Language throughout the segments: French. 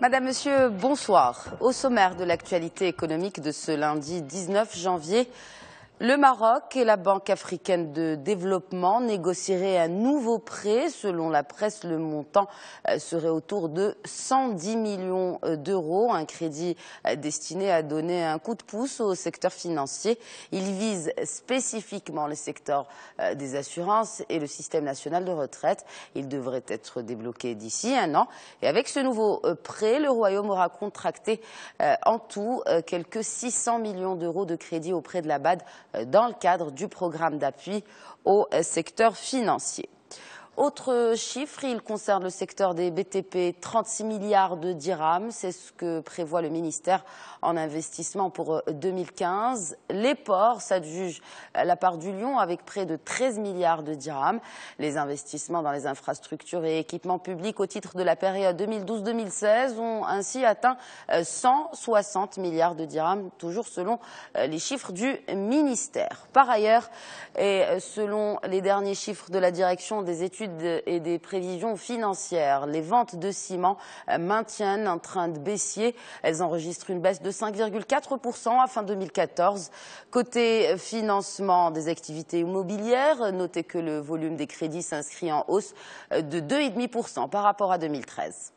Madame, Monsieur, bonsoir. Au sommaire de l'actualité économique de ce lundi 19 janvier, le Maroc et la Banque africaine de développement négocieraient un nouveau prêt. Selon la presse, le montant euh, serait autour de 110 millions euh, d'euros, un crédit euh, destiné à donner un coup de pouce au secteur financier. Il vise spécifiquement le secteur des assurances et le système national de retraite. Il devrait être débloqué d'ici un an. Et avec ce nouveau prêt, le Royaume aura contracté en tout quelques 600 millions d'euros de crédit auprès de la BAD dans le cadre du programme d'appui au secteur financier. Autre chiffre, il concerne le secteur des BTP, 36 milliards de dirhams, c'est ce que prévoit le ministère en investissement pour 2015. Euh, les ports s'adjuge la part du Lyon avec près de 13 milliards de dirhams. Les investissements dans les infrastructures et équipements publics au titre de la période 2012-2016 ont ainsi atteint 160 euh, milliards de dirhams, toujours selon euh, les chiffres du ministère. Par ailleurs, et selon les derniers chiffres de la direction des études et des prévisions financières. Les ventes de ciment euh, maintiennent un train de baisser. Elles enregistrent une baisse de 5,4% à fin 2014. Côté financement des activités immobilières, notez que le volume des crédits s'inscrit en hausse euh, de 2,5% par rapport à 2013.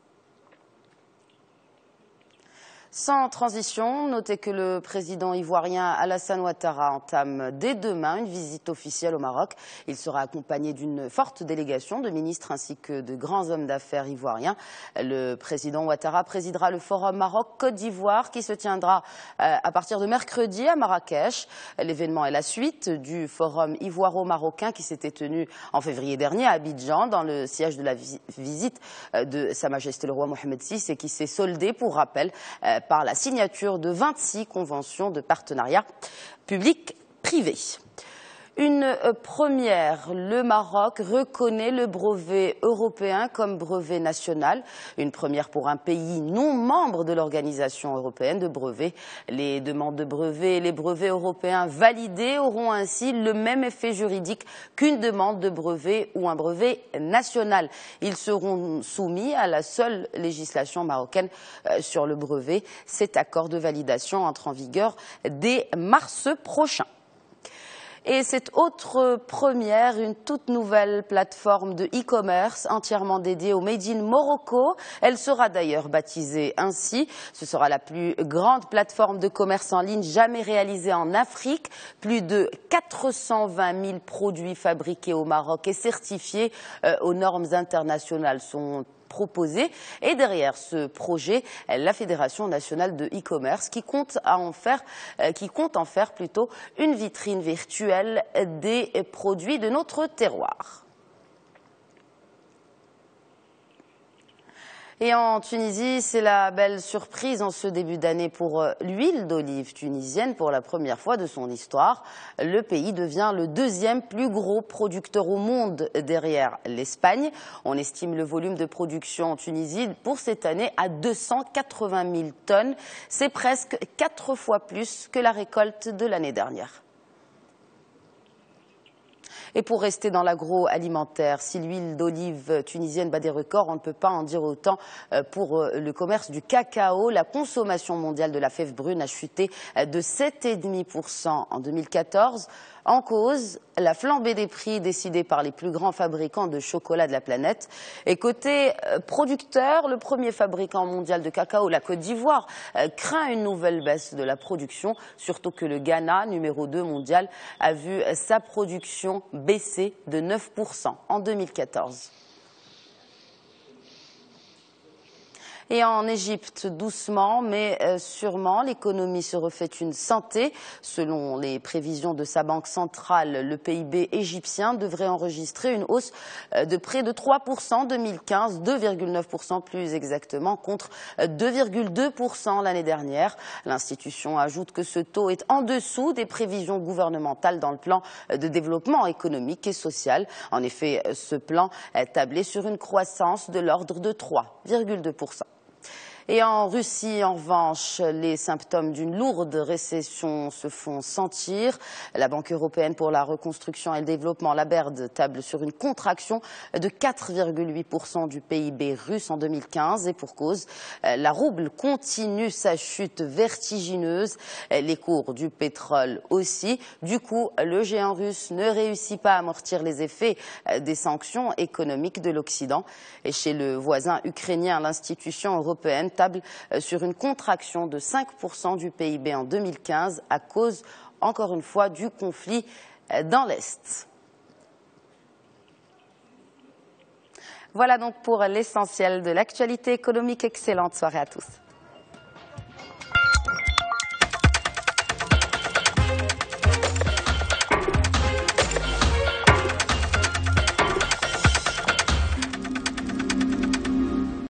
Sans transition, notez que le président ivoirien Alassane Ouattara entame dès demain une visite officielle au Maroc. Il sera accompagné d'une forte délégation de ministres ainsi que de grands hommes d'affaires ivoiriens. Le président Ouattara présidera le forum Maroc-Côte d'Ivoire qui se tiendra euh, à partir de mercredi à Marrakech. L'événement est la suite du forum ivoiro-marocain qui s'était tenu en février dernier à Abidjan dans le siège de la visite euh, de Sa Majesté le Roi Mohamed VI et qui s'est soldé, pour rappel, euh, par la signature de 26 conventions de partenariat public-privé. Une euh, première, le Maroc reconnaît le brevet européen comme brevet national. Une première pour un pays non membre de l'Organisation européenne de brevets. Les demandes de brevets et les brevets européens validés auront ainsi le même effet juridique qu'une demande de brevet ou un brevet national. Ils seront soumis à la seule législation marocaine euh, sur le brevet. Cet accord de validation entre en vigueur dès mars prochain. Et cette autre première, une toute nouvelle plateforme de e-commerce entièrement dédiée au Made in Morocco. Elle sera d'ailleurs baptisée ainsi. Ce sera la plus grande plateforme de commerce en ligne jamais réalisée en Afrique. Plus de 420 000 produits fabriqués au Maroc et certifiés euh, aux normes internationales sont proposé. Et derrière ce projet, la Fédération nationale de e-commerce qui compte en faire, euh, qui compte en faire plutôt une vitrine virtuelle des produits de notre terroir. Et en Tunisie, c'est la belle surprise en ce début d'année pour euh, l'huile d'olive tunisienne. Pour la première fois de son histoire, le pays devient le deuxième plus gros producteur au monde derrière l'Espagne. On estime le volume de production en Tunisie pour cette année à 280 000 tonnes. C'est presque quatre fois plus que la récolte de l'année dernière. Et pour rester dans l'agroalimentaire, si l'huile d'olive tunisienne bat des records, on ne peut pas en dire autant euh, pour euh, le commerce du cacao. La consommation mondiale de la fève brune a chuté euh, de 7,5% en 2014. En cause, la flambée des prix décidée par les plus grands fabricants de chocolat de la planète. Et côté euh, producteur, le premier fabricant mondial de cacao, la Côte d'Ivoire, euh, craint une nouvelle baisse de la production, surtout que le Ghana, numéro 2 mondial, a vu euh, sa production baisser de 9% en 2014. Et en Égypte, doucement mais euh, sûrement, l'économie se refait une santé. Selon les prévisions de sa banque centrale, le PIB égyptien devrait enregistrer une hausse euh, de près de 3% en 2015, 2,9% plus exactement, contre 2,2% euh, l'année dernière. L'institution ajoute que ce taux est en dessous des prévisions gouvernementales dans le plan de développement économique et social. En effet, ce plan est tablé sur une croissance de l'ordre de 3,2%. Et en Russie, en revanche, les symptômes d'une lourde récession se font sentir. La Banque européenne pour la reconstruction et le développement, la BERD, table sur une contraction de 4,8% du PIB russe en 2015. Et pour cause, la rouble continue sa chute vertigineuse. Les cours du pétrole aussi. Du coup, le géant russe ne réussit pas à amortir les effets des sanctions économiques de l'Occident. Et chez le voisin ukrainien, l'institution européenne euh, sur une contraction de 5% du PIB en 2015 à cause, encore une fois, du conflit euh, dans l'Est. Voilà donc pour l'essentiel de l'actualité économique. Excellente soirée à tous.